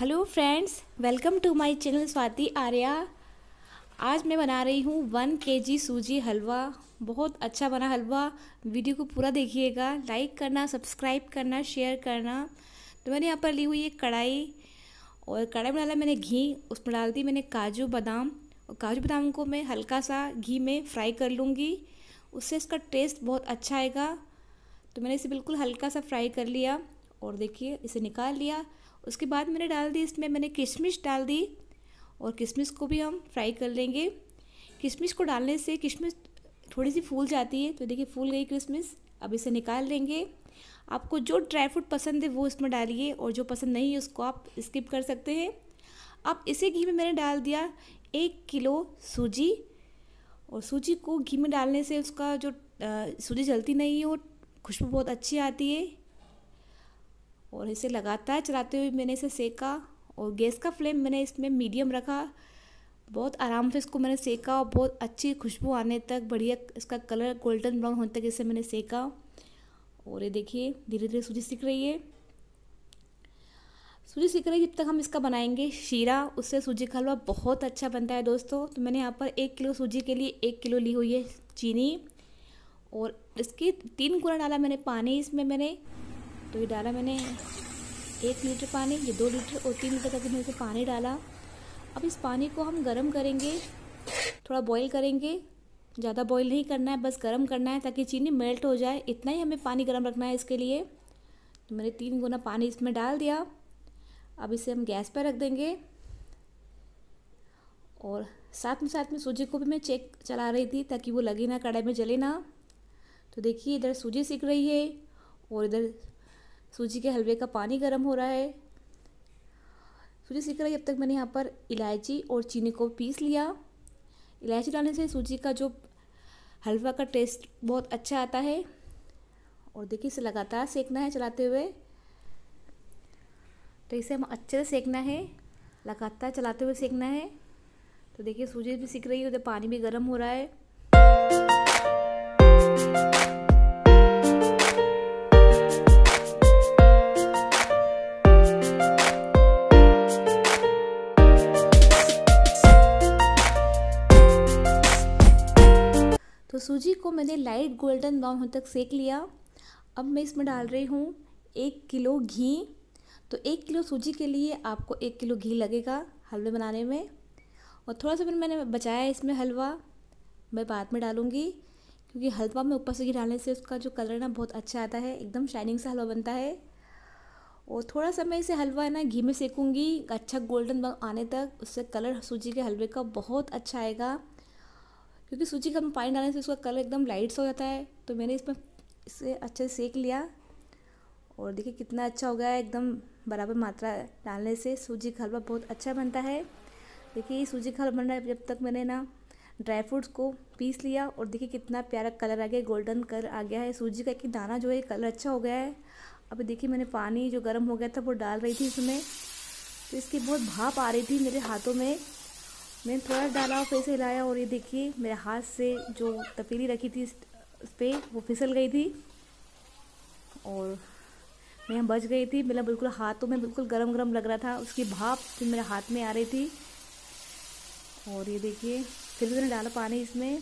hello friends welcome to my channel Swati Arya आज मैं बना रही हूँ वन केजी सूजी हलवा बहुत अच्छा बना हलवा वीडियो को पूरा देखिएगा लाइक करना सब्सक्राइब करना शेयर करना तो मैंने यहाँ पर ली हुई एक कढ़ाई और कढ़ाई में डाला मैंने घी उसमें डाल दी मैंने काजू बादाम और काजू बादाम को मैं हल्का सा घी में फ्राई कर लूँगी उससे इसका टेस्ट बहुत अच्छा आएगा तो मैंने इसे बिल्कुल हल्का सा फ्राई कर लिया और देखिए इसे निकाल लिया उसके बाद मैंने डाल दी इसमें मैंने किशमिश डाल दी और किशमिश को भी हम फ्राई कर लेंगे किशमिश को डालने से किशमिश थोड़ी सी फूल जाती है तो देखिए फूल गई किशमिश अब इसे निकाल लेंगे आपको जो ड्राई फ्रूट पसंद है वो इसमें डालिए और जो पसंद नहीं है उसको आप स्किप कर सकते हैं अब इसे घी में मैंने डाल दिया एक किलो सूजी और सूजी को घी में डालने से उसका जो सूजी जलती नहीं है और खुशबू बहुत अच्छी आती है और इसे लगातार चलाते हुए मैंने इसे सेका और गैस का फ्लेम मैंने इसमें मीडियम रखा बहुत आराम से इसको मैंने सेका और बहुत अच्छी खुशबू आने तक बढ़िया इसका कलर गोल्डन ब्राउन होने तक इसे मैंने सेका और ये देखिए धीरे धीरे सूजी सीख रही है सूजी सीख रही है जब तक हम इसका बनाएंगे शीरा उससे सूजी का हलवा बहुत अच्छा बनता है दोस्तों तो मैंने यहाँ पर एक किलो सूजी के लिए एक किलो ली हुई है चीनी और इसकी तीन गुना डाला मैंने पानी इसमें मैंने तो ये डाला मैंने एक लीटर पानी ये दो लीटर और तीन लीटर तक मैंने पानी डाला अब इस पानी को हम गर्म करेंगे थोड़ा बॉईल करेंगे ज़्यादा बॉईल नहीं करना है बस गर्म करना है ताकि चीनी मेल्ट हो जाए इतना ही हमें पानी गर्म रखना है इसके लिए तो मैंने तीन गुना पानी इसमें डाल दिया अब इसे हम गैस पर रख देंगे और साथ में साथ में सूजी को भी मैं चेक चला रही थी ताकि वो लगे ना कढ़ाई में जले ना तो देखिए इधर सूजी सीख रही है और इधर सूजी के हलवे का पानी गर्म हो रहा है सूजी सीख रही अब तक मैंने यहाँ पर इलायची और चीनी को पीस लिया इलायची डालने से सूजी का जो हलवा का टेस्ट बहुत अच्छा आता है और देखिए इसे लगातार सेकना है चलाते हुए तो इसे हम अच्छे से सेकना है लगातार चलाते हुए सेकना है तो देखिए सूजी भी सीख रही है उधर पानी भी गर्म हो रहा है लाइट गोल्डन ब्राउन होने तक सेक लिया अब मैं इसमें डाल रही हूँ एक किलो घी तो एक किलो सूजी के लिए आपको एक किलो घी लगेगा हलवे बनाने में और थोड़ा सा फिर मैंने बचाया है इसमें हलवा मैं बाद में डालूँगी क्योंकि हलवा में ऊपर से घी डालने से उसका जो कलर है ना बहुत अच्छा आता है एकदम शाइनिंग सा हलवा बनता है और थोड़ा सा मैं इसे हलवा है ना घी में सेकूँगी अच्छा गोल्डन आने तक उससे कलर सूजी के हलवे का बहुत अच्छा आएगा क्योंकि सूजी का पानी डालने से उसका कलर एकदम लाइट सा हो जाता है तो मैंने इसमें इसे अच्छे से सेक लिया और देखिए कितना अच्छा हो गया है एकदम बराबर मात्रा डालने से सूजी का हलवा बहुत अच्छा बनता है देखिए सूजी का हलवा बन रहा है जब तक मैंने ना ड्राई फ्रूट्स को पीस लिया और देखिए कितना प्यारा कलर आ गया गोल्डन कलर आ गया है सूजी का एक दाना जो है कलर अच्छा हो गया है अब देखिए मैंने पानी जो गर्म हो गया था वो डाल रही थी इसमें तो इसकी बहुत भाप आ रही थी मेरे हाथों में मैंने थोड़ा डाला फिर से हिलाया और ये देखिए मेरे हाथ से जो तपेली रखी थी उस पर वो फिसल गई थी और मैं बच गई थी मेरा मतलब बिल्कुल हाथों में बिल्कुल गरम गरम लग रहा था उसकी भाप फिर मेरे हाथ में आ रही थी और ये देखिए फिर मैंने डाला पानी इसमें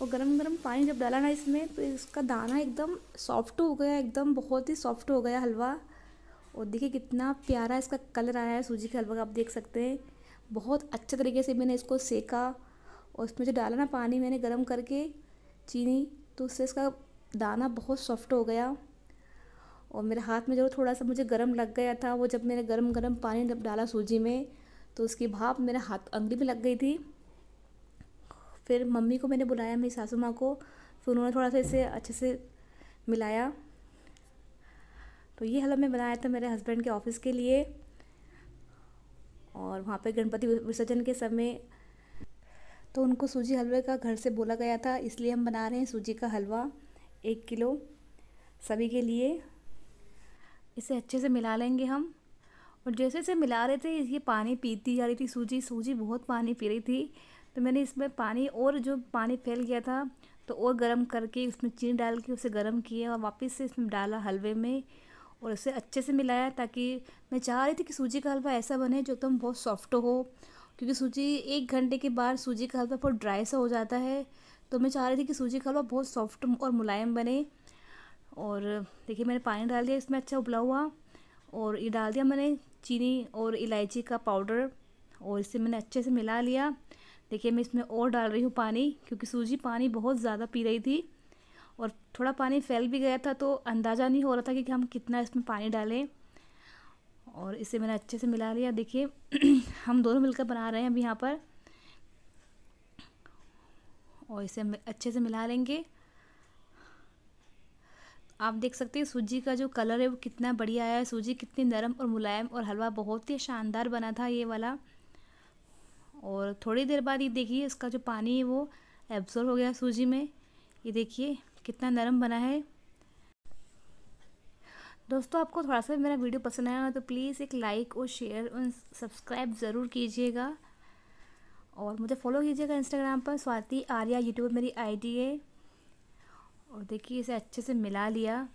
और गरम गरम पानी जब डाला ना इसमें तो इसका दाना एकदम सॉफ्ट हो गया एकदम बहुत ही सॉफ्ट हो गया हलवा और देखिए कितना प्यारा इसका कलर आया है सूजी के हलवा का आप देख सकते हैं बहुत अच्छे तरीके से मैंने इसको सेका और इसमें जो डाला ना पानी मैंने गर्म करके चीनी तो उससे इसका दाना बहुत सॉफ्ट हो गया और मेरे हाथ में जो थोड़ा सा मुझे गर्म लग गया था वो जब मैंने गर्म गर्म पानी डाला सूजी में तो उसकी भाप मेरे हाथ अंगली में लग गई थी फिर मम्मी को मैंने बुलाया मेरी सासू माँ को फिर उन्होंने थोड़ा सा इसे अच्छे से मिलाया तो ये हलवा मैं बनाया था मेरे हस्बैंड के ऑफ़िस के लिए और वहाँ पर गणपति विसर्जन के समय तो उनको सूजी हलवे का घर से बोला गया था इसलिए हम बना रहे हैं सूजी का हलवा एक किलो सभी के लिए इसे अच्छे से मिला लेंगे हम और जैसे जैसे मिला रहे थे ये पानी पीती जा रही थी सूजी सूजी बहुत पानी पी रही थी तो मैंने इसमें पानी और जो पानी फैल गया था तो और गर्म करके उसमें चीनी डाल के उसे गर्म किया और वापस से इसमें डाला हलवे में और इसे अच्छे से मिलाया ताकि मैं चाह रही थी कि सूजी का हलवा ऐसा बने जो एकदम तो बहुत सॉफ्ट हो क्योंकि सूजी एक घंटे के बाद सूजी का हलवा बहुत ड्राई सा हो जाता है तो मैं चाह रही थी कि सूजी का हलवा बहुत सॉफ्ट और मुलायम बने और देखिए मैंने पानी डाल दिया इसमें अच्छा उबला हुआ और ये डाल दिया मैंने चीनी और इलायची का पाउडर और इसे मैंने अच्छे से मिला लिया देखिए मैं इसमें और डाल रही हूँ पानी क्योंकि सूजी पानी बहुत ज़्यादा पी रही थी और थोड़ा पानी फैल भी गया था तो अंदाज़ा नहीं हो रहा था कि, हम कितना इसमें पानी डालें और इसे मैंने अच्छे से मिला लिया देखिए हम दोनों मिलकर बना रहे हैं अभी यहाँ पर और इसे अच्छे से मिला लेंगे आप देख सकते हैं सूजी का जो कलर है वो कितना बढ़िया आया है सूजी कितनी नरम और मुलायम और हलवा बहुत ही शानदार बना था ये वाला और थोड़ी देर बाद ये देखिए इसका जो पानी है वो एब्जॉर्व हो गया सूजी में ये देखिए कितना नरम बना है दोस्तों आपको थोड़ा सा मेरा वीडियो पसंद आया तो प्लीज़ एक लाइक और शेयर और सब्सक्राइब ज़रूर कीजिएगा और मुझे फॉलो कीजिएगा इंस्टाग्राम पर स्वाति आर्या यूट्यूब मेरी आईडी है और देखिए इसे अच्छे से मिला लिया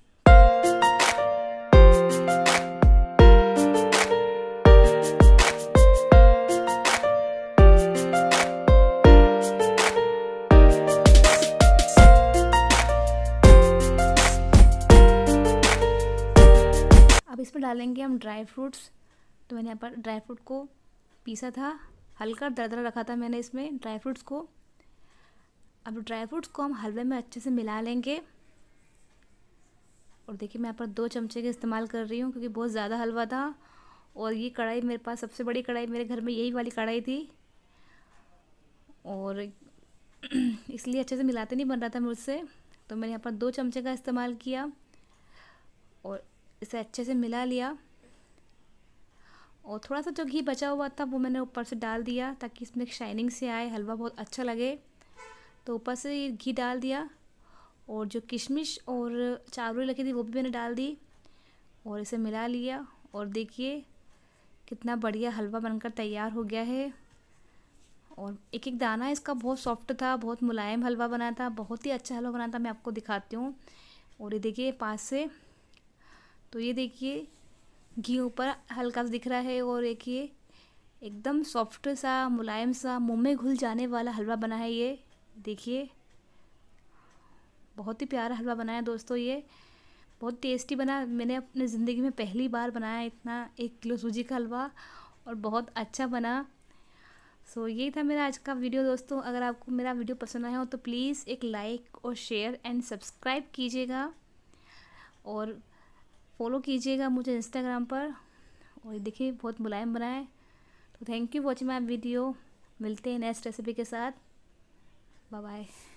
डालेंगे हम ड्राई फ्रूट्स तो मैंने यहाँ पर ड्राई फ्रूट को पीसा था हल्का दरदरा रखा था मैंने इसमें ड्राई फ्रूट्स को अब ड्राई फ्रूट्स को हम हलवे में अच्छे से मिला लेंगे और देखिए मैं यहाँ पर दो चमचे का इस्तेमाल कर रही हूँ क्योंकि बहुत ज़्यादा हलवा था और ये कढ़ाई मेरे पास सबसे बड़ी कढ़ाई मेरे घर में यही वाली कढ़ाई थी और इसलिए अच्छे से मिलाते नहीं बन रहा था मुझसे तो मैंने यहाँ पर दो चमचे का इस्तेमाल किया और इसे अच्छे से मिला लिया और थोड़ा सा जो घी बचा हुआ था वो मैंने ऊपर से डाल दिया ताकि इसमें शाइनिंग से आए हलवा बहुत अच्छा लगे तो ऊपर से घी डाल दिया और जो किशमिश और चावरी लगी थी वो भी मैंने डाल दी और इसे मिला लिया और देखिए कितना बढ़िया हलवा बनकर तैयार हो गया है और एक एक दाना इसका बहुत सॉफ्ट था बहुत मुलायम हलवा बना था बहुत ही अच्छा हलवा बना था मैं आपको दिखाती हूँ और ये देखिए पास से तो ये देखिए घी ऊपर हल्का सा दिख रहा है और एक ये एकदम सॉफ्ट सा मुलायम सा मुंह में घुल जाने वाला हलवा बना है ये देखिए बहुत ही प्यारा हलवा बनाया दोस्तों ये बहुत टेस्टी बना मैंने अपने ज़िंदगी में पहली बार बनाया इतना एक किलो सूजी का हलवा और बहुत अच्छा बना सो so, यही था मेरा आज का वीडियो दोस्तों अगर आपको मेरा वीडियो पसंद आया हो तो प्लीज़ एक लाइक और शेयर एंड सब्सक्राइब कीजिएगा और फॉलो कीजिएगा मुझे इंस्टाग्राम पर और देखिए बहुत मुलायम बनाए तो thank you watching my video मिलते हैं नेक्स्ट रेसिपी के साथ बाय बाय